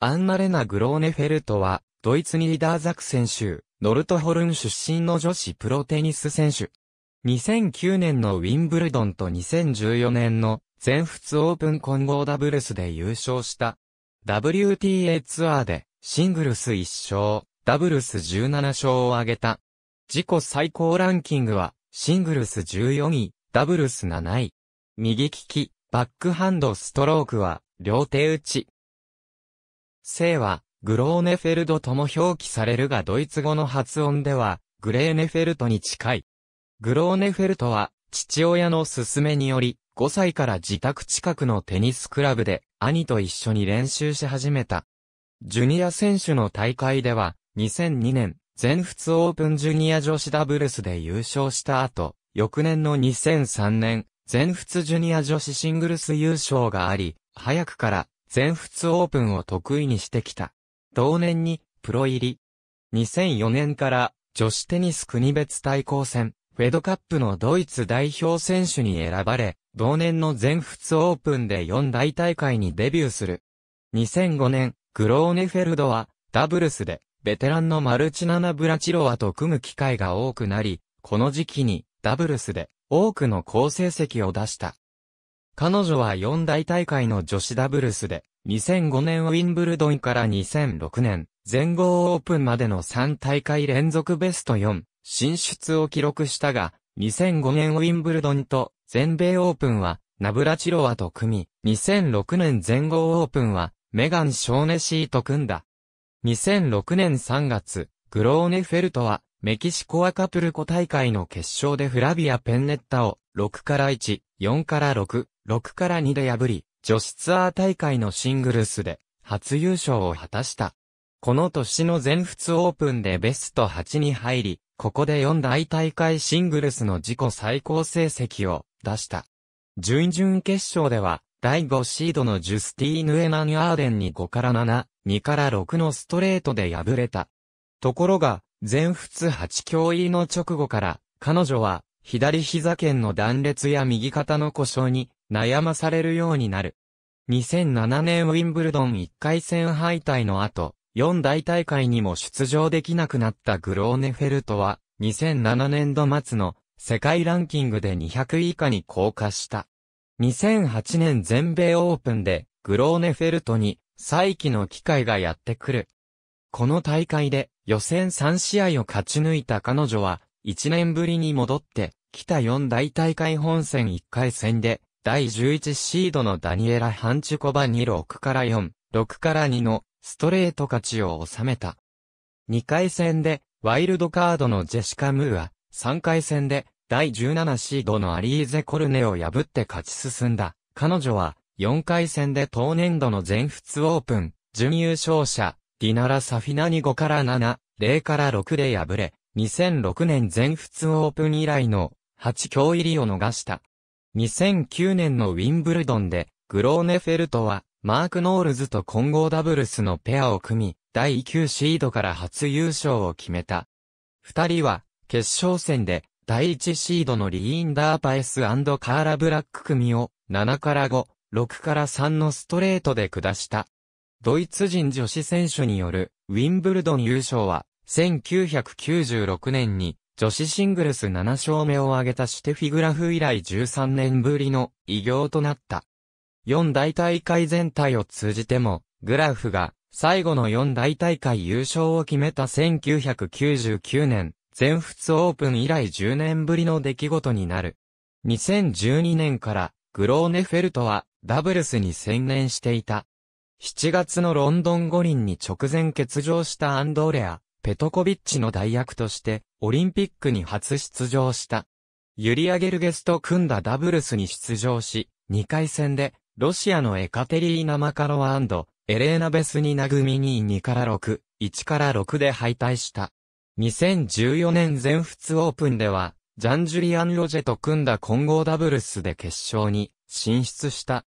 アンナ・レナ・グローネフェルトは、ドイツにリダーザク選手、ノルトホルン出身の女子プロテニス選手。2009年のウィンブルドンと2014年の全仏オープン混合ダブルスで優勝した。WTA ツアーでシングルス1勝、ダブルス17勝を挙げた。自己最高ランキングはシングルス14位、ダブルス7位。右利き、バックハンドストロークは両手打ち。姓は、グローネフェルドとも表記されるがドイツ語の発音では、グレーネフェルトに近い。グローネフェルトは、父親の勧めにより、5歳から自宅近くのテニスクラブで、兄と一緒に練習し始めた。ジュニア選手の大会では、2002年、全仏オープンジュニア女子ダブルスで優勝した後、翌年の2003年、全仏ジュニア女子シングルス優勝があり、早くから全仏オープンを得意にしてきた。同年にプロ入り。2004年から女子テニス国別対抗戦、フェドカップのドイツ代表選手に選ばれ、同年の全仏オープンで4大大会にデビューする。2005年、グローネフェルドはダブルスでベテランのマルチナナ・ブラチロワと組む機会が多くなり、この時期にダブルスで多くの好成績を出した。彼女は四大大会の女子ダブルスで、2005年ウィンブルドンから2006年、全豪オープンまでの3大会連続ベスト4、進出を記録したが、2005年ウィンブルドンと全米オープンは、ナブラチロワと組み、2006年全豪オープンは、メガン・ショーネシーと組んだ。2006年3月、グローネフェルトは、メキシコアカプルコ大会の決勝でフラビア・ペンネッタを6から1、4から6、6から2で破り、女子ツアー大会のシングルスで初優勝を果たした。この年の全仏オープンでベスト8に入り、ここで4大大会シングルスの自己最高成績を出した。準々決勝では、第5シードのジュスティーヌ・エナニアーデンに5から7、2から6のストレートで敗れた。ところが、全仏8強入りの直後から、彼女は、左膝腱の断裂や右肩の故障に悩まされるようになる。2007年ウィンブルドン1回戦敗退の後、4大大会にも出場できなくなったグローネフェルトは、2007年度末の世界ランキングで200以下に降下した。2008年全米オープンで、グローネフェルトに再起の機会がやってくる。この大会で、予選3試合を勝ち抜いた彼女は、1年ぶりに戻って、北4大大会本戦1回戦で、第11シードのダニエラ・ハンチュコバに6から4、6から2のストレート勝ちを収めた。2回戦で、ワイルドカードのジェシカ・ムーア、3回戦で、第17シードのアリーゼ・コルネを破って勝ち進んだ。彼女は、4回戦で当年度の全仏オープン、準優勝者、ディナラ・サフィナに5から7、0から6で敗れ、2006年全仏オープン以来の8強入りを逃した。2009年のウィンブルドンで、グローネフェルトは、マーク・ノールズと混合ダブルスのペアを組み、第9シードから初優勝を決めた。二人は、決勝戦で、第1シードのリーンダーパエスカーラ・ブラック組を、7から5、6から3のストレートで下した。ドイツ人女子選手によるウィンブルドン優勝は、1996年に女子シングルス7勝目を挙げたシュテフィグラフ以来13年ぶりの偉業となった。4大大会全体を通じても、グラフが最後の4大大会優勝を決めた1999年、全仏オープン以来10年ぶりの出来事になる。2012年からグローネフェルトはダブルスに専念していた。7月のロンドン五輪に直前欠場したアンドレア、ペトコビッチの代役として、オリンピックに初出場した。ユリア・ゲルゲスと組んだダブルスに出場し、2回戦で、ロシアのエカテリーナ・マカロワエレーナ・ベスニナ組に2から6、1から6で敗退した。2014年全仏オープンでは、ジャンジュリアン・ロジェと組んだ混合ダブルスで決勝に進出した。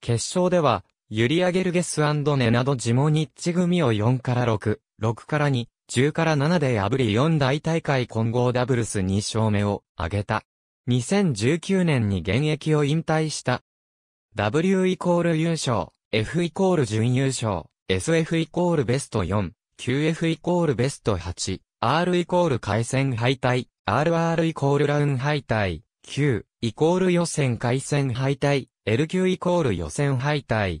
決勝では、ユリアゲルゲスネなどジモニッチ組を4から6、6から2、10から7で破り4大大会混合ダブルス2勝目を挙げた。2019年に現役を引退した。W イコール優勝、F イコール準優勝、SF イコールベスト4、QF イコールベスト8、R イコール回戦敗退、RR イコールラウン敗退、Q イコール予選回戦敗退、LQ イコール予選敗退、